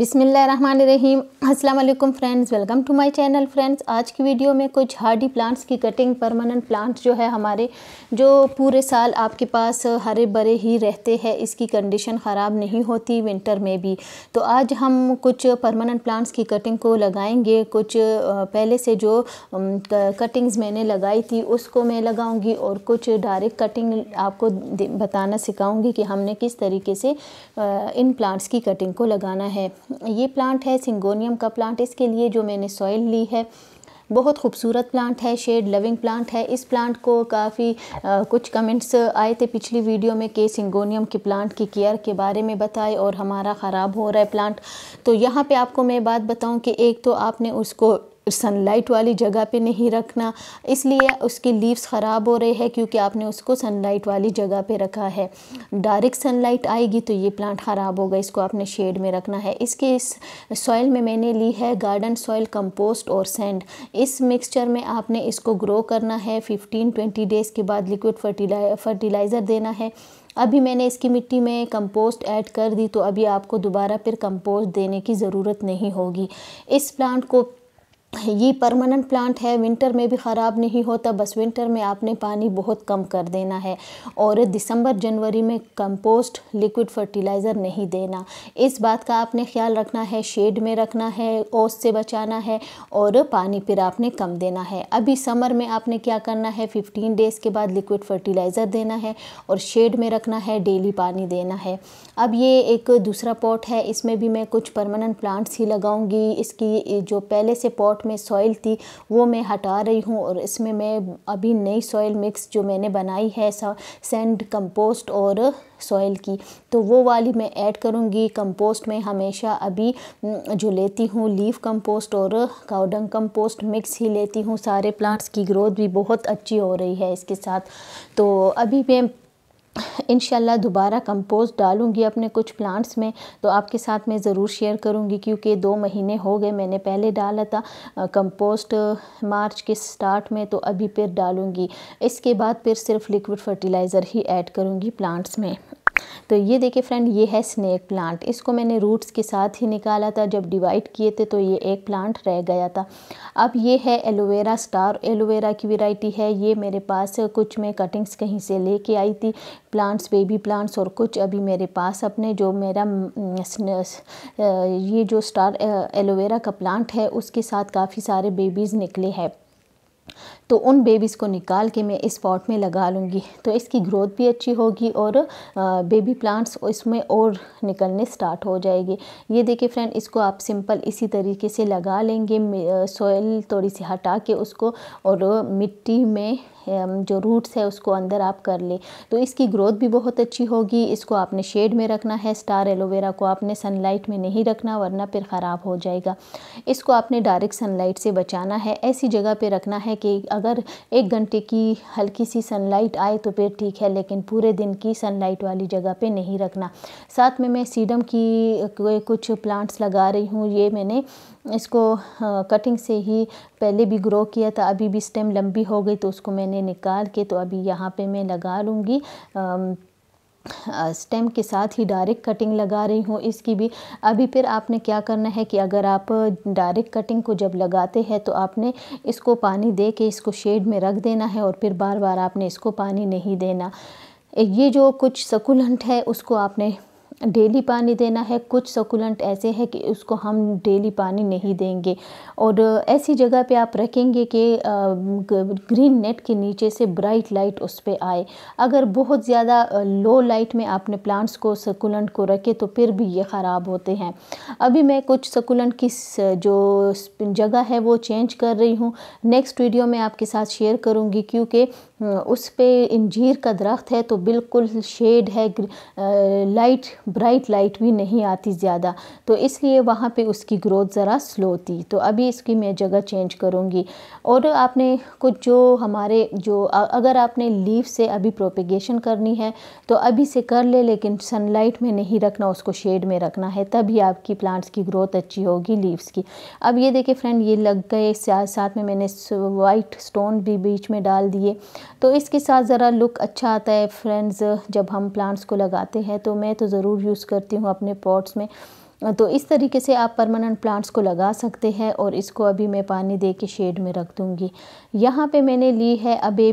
बिसमीम अस्सलाम friends welcome to my channel friends आज की वीडियो में कुछ हार्डी प्लांट्स की कटिंग परमानेंट प्लांट्स जो है हमारे जो पूरे साल आपके पास हरे भरे ही रहते हैं इसकी कंडीशन ख़राब नहीं होती विंटर में भी तो आज हम कुछ परमानेंट प्लांट्स की कटिंग को लगाएंगे कुछ पहले से जो कटिंग्स मैंने लगाई थी उसको मैं लगाऊँगी और कुछ डायरेक्ट कटिंग आपको बताना सिखाऊँगी कि हमने किस तरीके से इन प्लांट्स की कटिंग को लगाना है ये प्लांट है सिंगोनियम का प्लांट इसके लिए जो मैंने सॉइल ली है बहुत खूबसूरत प्लांट है शेड लविंग प्लांट है इस प्लांट को काफ़ी कुछ कमेंट्स आए थे पिछली वीडियो में के सिंगोनियम के प्लांट की केयर के बारे में बताए और हमारा ख़राब हो रहा है प्लांट तो यहाँ पे आपको मैं बात बताऊँ कि एक तो आपने उसको सनलाइट वाली जगह पे नहीं रखना इसलिए उसकी लीव्स ख़राब हो रहे हैं क्योंकि आपने उसको सनलाइट वाली जगह पे रखा है डायरेक्ट सनलाइट आएगी तो ये प्लांट ख़राब होगा इसको आपने शेड में रखना है इसके इस सॉइल में मैंने ली है गार्डन सॉइल कंपोस्ट और सेंड इस मिक्सचर में आपने इसको ग्रो करना है फिफ्टीन ट्वेंटी डेज़ के बाद लिक्विड फर्टिलाइज़र देना है अभी मैंने इसकी मिट्टी में कंपोस्ट ऐड कर दी तो अभी आपको दोबारा फिर कंपोस्ट देने की ज़रूरत नहीं होगी इस प्लांट को ये परमानेंट प्लांट है विंटर में भी ख़राब नहीं होता बस विंटर में आपने पानी बहुत कम कर देना है और दिसंबर जनवरी में कंपोस्ट लिक्विड फर्टिलाइज़र नहीं देना इस बात का आपने ख्याल रखना है शेड में रखना है ओस से बचाना है और पानी फिर आपने कम देना है अभी समर में आपने क्या करना है फिफ्टीन डेज़ के बाद लिक्विड फर्टिलाइज़र देना है और शेड में रखना है डेली पानी देना है अब ये एक दूसरा पॉट है इसमें भी मैं कुछ परमानेंट प्लांट्स ही लगाऊंगी इसकी जो पहले से पॉट पॉट में सॉइल थी वो मैं हटा रही हूँ और इसमें मैं अभी नई सॉइल मिक्स जो मैंने बनाई है सेंड कंपोस्ट और सॉइल की तो वो वाली मैं ऐड करूँगी कंपोस्ट में हमेशा अभी जो लेती हूँ लीफ कंपोस्ट और काउडंग कंपोस्ट मिक्स ही लेती हूँ सारे प्लांट्स की ग्रोथ भी बहुत अच्छी हो रही है इसके साथ तो अभी मैं इन दोबारा कंपोस्ट डालूंगी अपने कुछ प्लांट्स में तो आपके साथ मैं ज़रूर शेयर करूंगी क्योंकि दो महीने हो गए मैंने पहले डाला था कंपोस्ट मार्च के स्टार्ट में तो अभी फिर डालूंगी इसके बाद फिर सिर्फ लिक्विड फर्टिलाइज़र ही ऐड करूँगी प्लांट्स में तो ये देखिए फ्रेंड ये है स्नैक प्लांट इसको मैंने रूट्स के साथ ही निकाला था जब डिवाइड किए थे तो ये एक प्लांट रह गया था अब ये है एलोवेरा स्टार एलोवेरा की वेराइटी है ये मेरे पास कुछ मैं कटिंग्स कहीं से लेके आई थी प्लांट्स बेबी प्लांट्स और कुछ अभी मेरे पास अपने जो मेरा ये जो स्टार एलोवेरा का प्लांट है उसके साथ काफ़ी सारे बेबीज़ निकले हैं तो उन बेबीज़ को निकाल के मैं इस पॉट में लगा लूँगी तो इसकी ग्रोथ भी अच्छी होगी और बेबी प्लांट्स इसमें और निकलने स्टार्ट हो जाएगी ये देखिए फ्रेंड इसको आप सिंपल इसी तरीके से लगा लेंगे सोयल थोड़ी सी हटा के उसको और मिट्टी में जो रूट्स है उसको अंदर आप कर ले तो इसकी ग्रोथ भी बहुत अच्छी होगी इसको आपने शेड में रखना है स्टार एलोवेरा को आपने सनलाइट में नहीं रखना वरना फिर ख़राब हो जाएगा इसको आपने डायरेक्ट सनलाइट से बचाना है ऐसी जगह पे रखना है कि अगर एक घंटे की हल्की सी सनलाइट आए तो फिर ठीक है लेकिन पूरे दिन की सनलाइट वाली जगह पर नहीं रखना साथ में मैं सीडम की कुछ प्लांट्स लगा रही हूँ ये मैंने इसको कटिंग हाँ, से ही पहले भी ग्रो किया था अभी भी स्टेम लंबी हो गई तो उसको मैंने मैंने निकाल के तो अभी यहाँ पे मैं लगा लूँगी स्टेम के साथ ही डायरेक्ट कटिंग लगा रही हूँ इसकी भी अभी फिर आपने क्या करना है कि अगर आप डायरेक्ट कटिंग को जब लगाते हैं तो आपने इसको पानी दे के इसको शेड में रख देना है और फिर बार बार आपने इसको पानी नहीं देना ये जो कुछ सकुलेंट है उसको आपने डेली पानी देना है कुछ सकुलेंट ऐसे हैं कि उसको हम डेली पानी नहीं देंगे और ऐसी जगह पे आप रखेंगे कि ग्रीन नेट के नीचे से ब्राइट लाइट उस पर आए अगर बहुत ज़्यादा लो लाइट में आपने प्लांट्स को सकुलेंट को रखे तो फिर भी ये ख़राब होते हैं अभी मैं कुछ सकुलेंट की जो जगह है वो चेंज कर रही हूँ नेक्स्ट वीडियो में आपके साथ शेयर करूँगी क्योंकि उस पे इंजीर का दरख्त है तो बिल्कुल शेड है लाइट ब्राइट लाइट भी नहीं आती ज़्यादा तो इसलिए वहाँ पे उसकी ग्रोथ ज़रा स्लो थी तो अभी इसकी मैं जगह चेंज करूँगी और आपने कुछ जो हमारे जो अगर आपने लीव से अभी प्रोपिगेशन करनी है तो अभी से कर ले लेकिन सनलाइट में नहीं रखना उसको शेड में रखना है तभी आपकी प्लांट्स की ग्रोथ अच्छी होगी लीव्स की अब ये देखे फ्रेंड ये लग गए साथ में मैंने वाइट स्टोन भी बीच में डाल दिए तो इसके साथ ज़रा लुक अच्छा आता है फ्रेंड्स जब हम प्लांट्स को लगाते हैं तो मैं तो ज़रूर यूज़ करती हूँ अपने पॉट्स में तो इस तरीके से आप परमानेंट प्लांट्स को लगा सकते हैं और इसको अभी मैं पानी दे के शेड में रख दूँगी यहाँ पे मैंने ली है अभी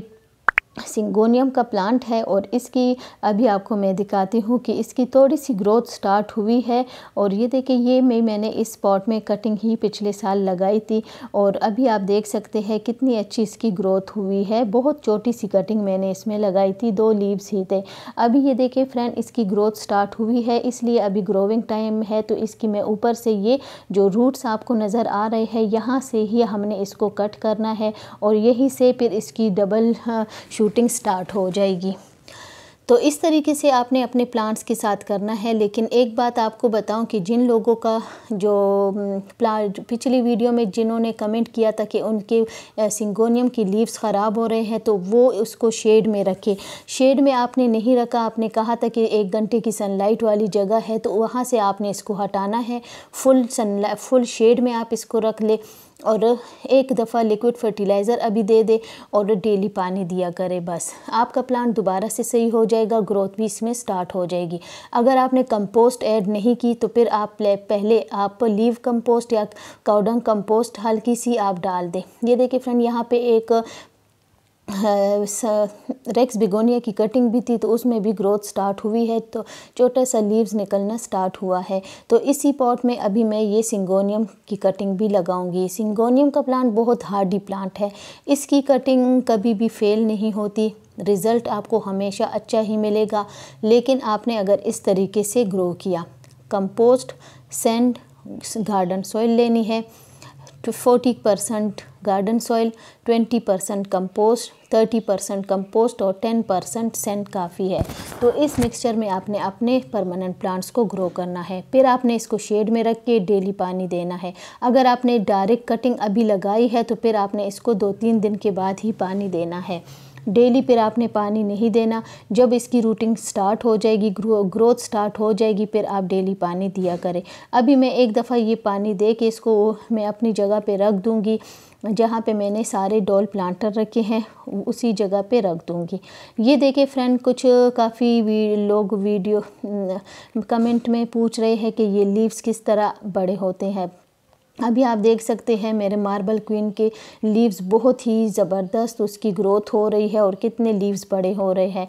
सिंगोनियम का प्लांट है और इसकी अभी आपको मैं दिखाती हूँ कि इसकी थोड़ी सी ग्रोथ स्टार्ट हुई है और ये देखिए ये मैं मैंने इस पॉट में कटिंग ही पिछले साल लगाई थी और अभी आप देख सकते हैं कितनी अच्छी इसकी ग्रोथ हुई है बहुत छोटी सी कटिंग मैंने इसमें लगाई थी दो लीव्स ही थे अभी ये देखिए फ्रेंड इसकी ग्रोथ स्टार्ट हुई है इसलिए अभी ग्रोविंग टाइम है तो इसकी मैं ऊपर से ये जो रूट्स आपको नज़र आ रहे हैं यहाँ से ही हमने इसको कट करना है और यही से फिर इसकी डबल हाँ, शू शूटिंग स्टार्ट हो जाएगी तो इस तरीके से आपने अपने प्लांट्स के साथ करना है लेकिन एक बात आपको बताऊं कि जिन लोगों का जो प्लांट पिछली वीडियो में जिन्होंने कमेंट किया था कि उनके सिंगोनियम की लीव्स ख़राब हो रहे हैं तो वो उसको शेड में रखे शेड में आपने नहीं रखा आपने कहा था कि एक घंटे की सनलाइट वाली जगह है तो वहाँ से आपने इसको हटाना है फुल सन फुल शेड में आप इसको रख ले और एक दफ़ा लिक्विड फर्टिलाइज़र अभी दे दे और डेली पानी दिया करें बस आपका प्लांट दोबारा से सही हो जाएगा ग्रोथ भी इसमें स्टार्ट हो जाएगी अगर आपने कंपोस्ट ऐड नहीं की तो फिर आप पहले आप लीव कंपोस्ट या काउडंग कंपोस्ट हल्की सी आप डाल दें ये देखिए फ्रेंड यहाँ पे एक रेक्स बिगोनिया की कटिंग भी थी तो उसमें भी ग्रोथ स्टार्ट हुई है तो छोटा सा लीव्स निकलना स्टार्ट हुआ है तो इसी पॉट में अभी मैं ये सिंगोनियम की कटिंग भी लगाऊंगी सिंगोनियम का प्लांट बहुत हार्डी प्लांट है इसकी कटिंग कभी भी फेल नहीं होती रिज़ल्ट आपको हमेशा अच्छा ही मिलेगा लेकिन आपने अगर इस तरीके से ग्रो किया कंपोस्ट सेंड गार्डन सॉइल लेनी है फोर्टी तो percent garden soil 20 percent compost thirty percent compost और 10 परसेंट सेंट काफ़ी है तो इस मिक्सचर में आपने अपने परमानेंट प्लांट्स को ग्रो करना है फिर आपने इसको शेड में रख के डेली पानी देना है अगर आपने डायरेक्ट कटिंग अभी लगाई है तो फिर आपने इसको दो तीन दिन के बाद ही पानी देना है डेली फिर आपने पानी नहीं देना जब इसकी रूटिंग स्टार्ट हो जाएगी ग्रो, ग्रोथ स्टार्ट हो जाएगी फिर आप डेली पानी दिया करें अभी मैं एक दफ़ा ये पानी दे के इसको मैं अपनी जगह पे रख दूँगी जहाँ पे मैंने सारे डॉल प्लांटर रखे हैं उसी जगह पे रख दूँगी ये देखे फ्रेंड कुछ काफ़ी वी, लोग वीडियो कमेंट में पूछ रहे हैं कि ये लीव्स किस तरह बड़े होते हैं अभी आप देख सकते हैं मेरे मार्बल क्वीन के लीव्स बहुत ही ज़बरदस्त उसकी ग्रोथ हो रही है और कितने लीव्स बड़े हो रहे हैं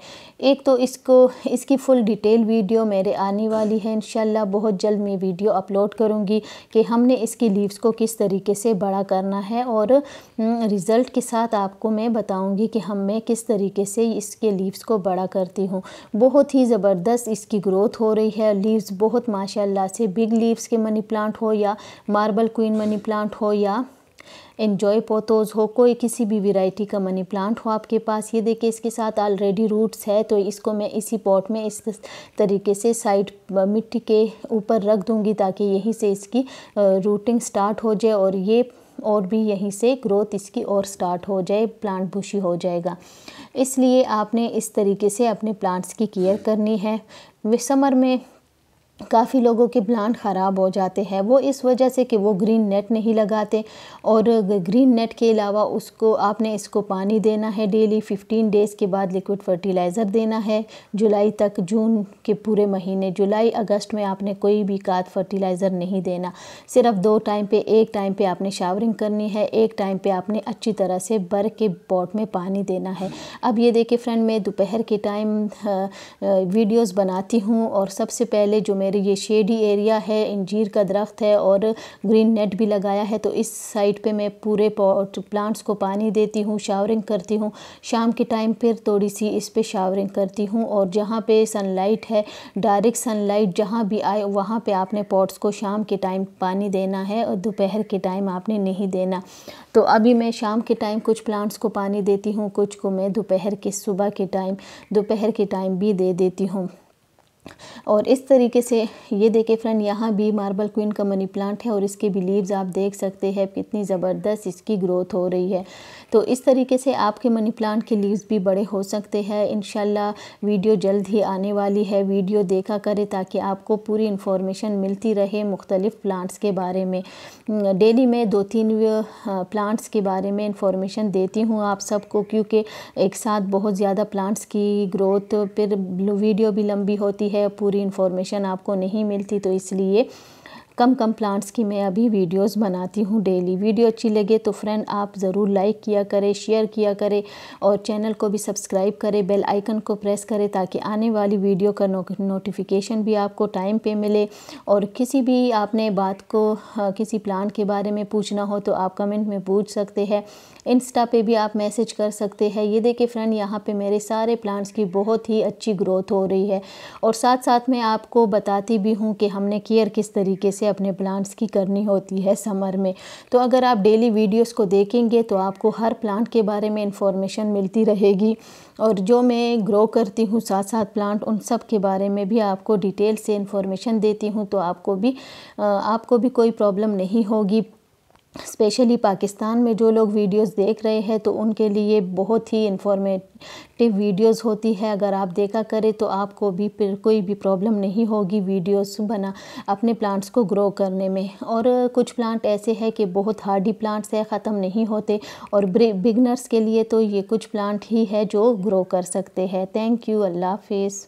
एक तो इसको इसकी फुल डिटेल वीडियो मेरे आने वाली है इनशाला बहुत जल्द मैं वीडियो अपलोड करूँगी कि हमने इसकी लीव्स को किस तरीके से बड़ा करना है और रिज़ल्ट के साथ आपको मैं बताऊँगी कि हम मैं किस तरीके से इसके लीव्स को बड़ा करती हूँ बहुत ही ज़बरदस्त इसकी ग्रोथ हो रही है लीव्स बहुत माशाला से बिग लीव्स के मनी प्लांट हो या मार्बल क्वीन मनी प्लांट हो या इन्जॉय पोतोज़ हो कोई किसी भी वैरायटी का मनी प्लांट हो आपके पास ये देखिए इसके साथ ऑलरेडी रूट्स है तो इसको मैं इसी पॉट में इस तरीके से साइड मिट्टी के ऊपर रख दूँगी ताकि यहीं से इसकी रूटिंग स्टार्ट हो जाए और ये और भी यहीं से ग्रोथ इसकी और स्टार्ट हो जाए प्लांट बुशी हो जाएगा इसलिए आपने इस तरीके से अपने प्लांट्स की केयर करनी है समर में काफ़ी लोगों के प्लांट ख़राब हो जाते हैं वो इस वजह से कि वो ग्रीन नेट नहीं लगाते और ग्रीन नेट के अलावा उसको आपने इसको पानी देना है डेली 15 डेज़ के बाद लिक्विड फर्टिलाइज़र देना है जुलाई तक जून के पूरे महीने जुलाई अगस्त में आपने कोई भी काद फर्टिलाइज़र नहीं देना सिर्फ दो टाइम पे एक टाइम पे आपने शावरिंग करनी है एक टाइम पर आपने अच्छी तरह से बर के पॉट में पानी देना है अब ये देखिए फ्रेंड मैं दोपहर के टाइम वीडियोज़ बनाती हूँ और सबसे पहले जो मेरे मेरे ये शेडी एरिया है इंजीर का दरख्त है और ग्रीन नेट भी लगाया है तो इस साइड पे मैं पूरे पॉट प्लांट्स को पानी देती हूँ शावरिंग करती हूँ शाम के टाइम फिर थोड़ी सी इस पर शावरिंग करती हूँ और जहाँ पे सनलाइट है डायरेक्ट सनलाइट जहाँ भी आए वहाँ पे आपने पॉट्स को शाम के टाइम पानी देना है और दोपहर के टाइम आपने नहीं देना तो अभी मैं शाम के टाइम कुछ प्लांट्स को पानी देती हूँ कुछ को मैं दोपहर के सुबह के टाइम दोपहर के टाइम भी दे देती हूँ और इस तरीके से ये देखें फ्रेंड यहाँ भी मार्बल क्वीन का मनी प्लांट है और इसके भी लीव्स आप देख सकते हैं कितनी ज़बरदस्त इसकी ग्रोथ हो रही है तो इस तरीके से आपके मनी प्लांट के लीव्स भी बड़े हो सकते हैं इन वीडियो जल्द ही आने वाली है वीडियो देखा करें ताकि आपको पूरी इन्फॉर्मेशन मिलती रहे मुख्तलिफ़ प्लांट्स के बारे में डेली मैं दो तीन प्लांट्स के बारे में इंफॉर्मेशन देती हूँ आप सबको क्योंकि एक साथ बहुत ज़्यादा प्लांट्स की ग्रोथ फिर वीडियो भी लंबी होती है पूरी इन्फॉर्मेशन आपको नहीं मिलती तो इसलिए कम कम प्लांट्स की मैं अभी वीडियोस बनाती हूँ डेली वीडियो अच्छी लगे तो फ्रेंड आप ज़रूर लाइक किया करें शेयर किया करें और चैनल को भी सब्सक्राइब करें बेल आइकन को प्रेस करें ताकि आने वाली वीडियो का नोटिफिकेशन भी आपको टाइम पे मिले और किसी भी आपने बात को हाँ, किसी प्लांट के बारे में पूछना हो तो आप कमेंट में पूछ सकते हैं इंस्टा पर भी आप मैसेज कर सकते हैं ये देखिए फ्रेंड यहाँ पर मेरे सारे प्लांट्स की बहुत ही अच्छी ग्रोथ हो रही है और साथ साथ मैं आपको बताती भी हूँ कि हमने केयर किस तरीके से अपने प्लांट्स की करनी होती है समर में तो अगर आप डेली वीडियोस को देखेंगे तो आपको हर प्लांट के बारे में इंफॉर्मेशन मिलती रहेगी और जो मैं ग्रो करती हूँ साथ साथ प्लांट उन सब के बारे में भी आपको डिटेल से इन्फॉर्मेशन देती हूँ तो आपको भी आपको भी कोई प्रॉब्लम नहीं होगी स्पेशली पाकिस्तान में जो लोग वीडियोस देख रहे हैं तो उनके लिए बहुत ही इंफॉर्मेटिव वीडियोस होती है अगर आप देखा करें तो आपको भी कोई भी प्रॉब्लम नहीं होगी वीडियोस बना अपने प्लांट्स को ग्रो करने में और कुछ प्लांट ऐसे हैं कि बहुत हार्डी प्लांट्स है ख़त्म नहीं होते और बिगनर्स के लिए तो ये कुछ प्लांट ही है जो ग्रो कर सकते हैं थैंक यू अल्लाह हाफिज़